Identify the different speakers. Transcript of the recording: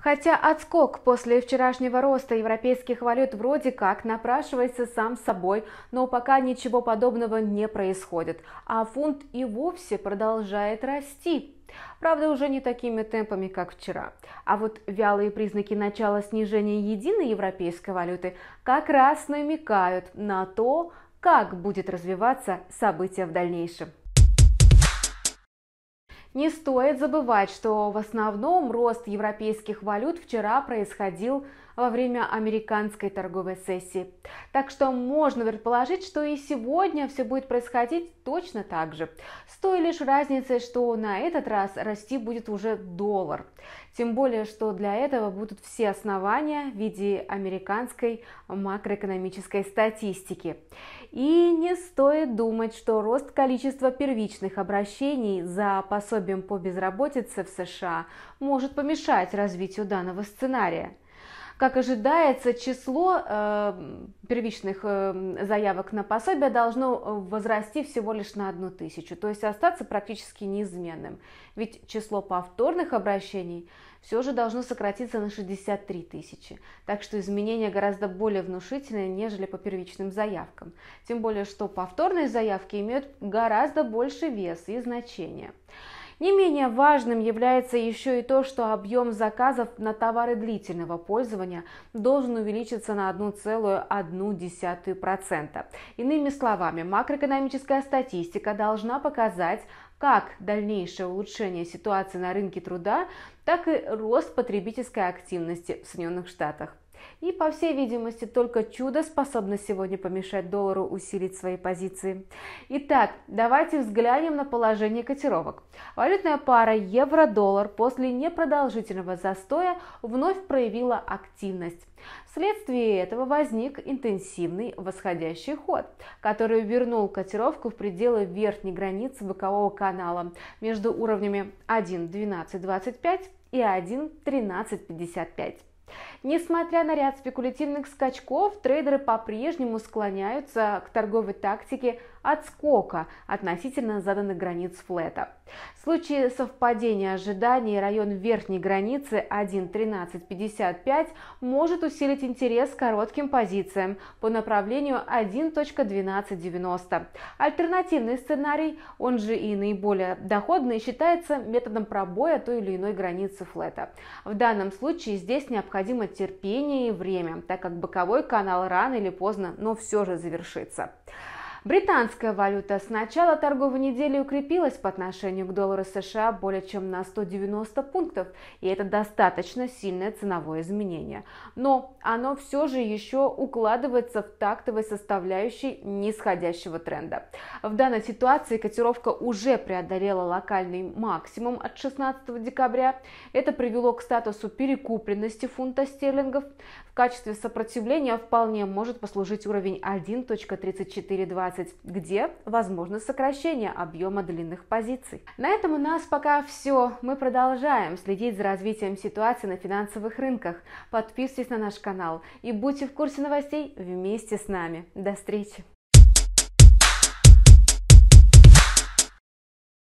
Speaker 1: Хотя отскок после вчерашнего роста европейских валют вроде как напрашивается сам собой, но пока ничего подобного не происходит, а фунт и вовсе продолжает расти. Правда, уже не такими темпами, как вчера. А вот вялые признаки начала снижения единой европейской валюты как раз намекают на то, как будет развиваться событие в дальнейшем. Не стоит забывать, что в основном рост европейских валют вчера происходил во время американской торговой сессии. Так что можно предположить, что и сегодня все будет происходить точно так же. С той лишь разницей, что на этот раз расти будет уже доллар. Тем более, что для этого будут все основания в виде американской макроэкономической статистики. И не стоит думать, что рост количества первичных обращений за пособием по безработице в США может помешать развитию данного сценария. Как ожидается, число э, первичных э, заявок на пособие должно э, возрасти всего лишь на одну тысячу, то есть остаться практически неизменным. Ведь число повторных обращений все же должно сократиться на 63 тысячи. Так что изменения гораздо более внушительные, нежели по первичным заявкам. Тем более, что повторные заявки имеют гораздо больше вес и значения. Не менее важным является еще и то, что объем заказов на товары длительного пользования должен увеличиться на 1,1%. Иными словами, макроэкономическая статистика должна показать, как дальнейшее улучшение ситуации на рынке труда, так и рост потребительской активности в Соединенных Штатах. И, по всей видимости, только чудо способно сегодня помешать доллару усилить свои позиции. Итак, давайте взглянем на положение котировок. Валютная пара евро-доллар после непродолжительного застоя вновь проявила активность. Вследствие этого возник интенсивный восходящий ход, который вернул котировку в пределы верхней границы бокового канала между уровнями 1.1225 и 1.1355. Несмотря на ряд спекулятивных скачков, трейдеры по-прежнему склоняются к торговой тактике отскока относительно заданных границ флета. В случае совпадения ожиданий район верхней границы 1.1355 может усилить интерес к коротким позициям по направлению 1.1290. Альтернативный сценарий, он же и наиболее доходный, считается методом пробоя той или иной границы флета. В данном случае здесь необходимо терпение и время, так как боковой канал рано или поздно, но все же завершится. Британская валюта с начала торговой недели укрепилась по отношению к доллару США более чем на 190 пунктов, и это достаточно сильное ценовое изменение. Но оно все же еще укладывается в тактовой составляющей нисходящего тренда. В данной ситуации котировка уже преодолела локальный максимум от 16 декабря. Это привело к статусу перекупленности фунта стерлингов. В качестве сопротивления вполне может послужить уровень 1.3420 20, где возможно сокращение объема длинных позиций. На этом у нас пока все. Мы продолжаем следить за развитием ситуации на финансовых рынках. Подписывайтесь на наш канал и будьте в курсе новостей вместе с нами. До встречи!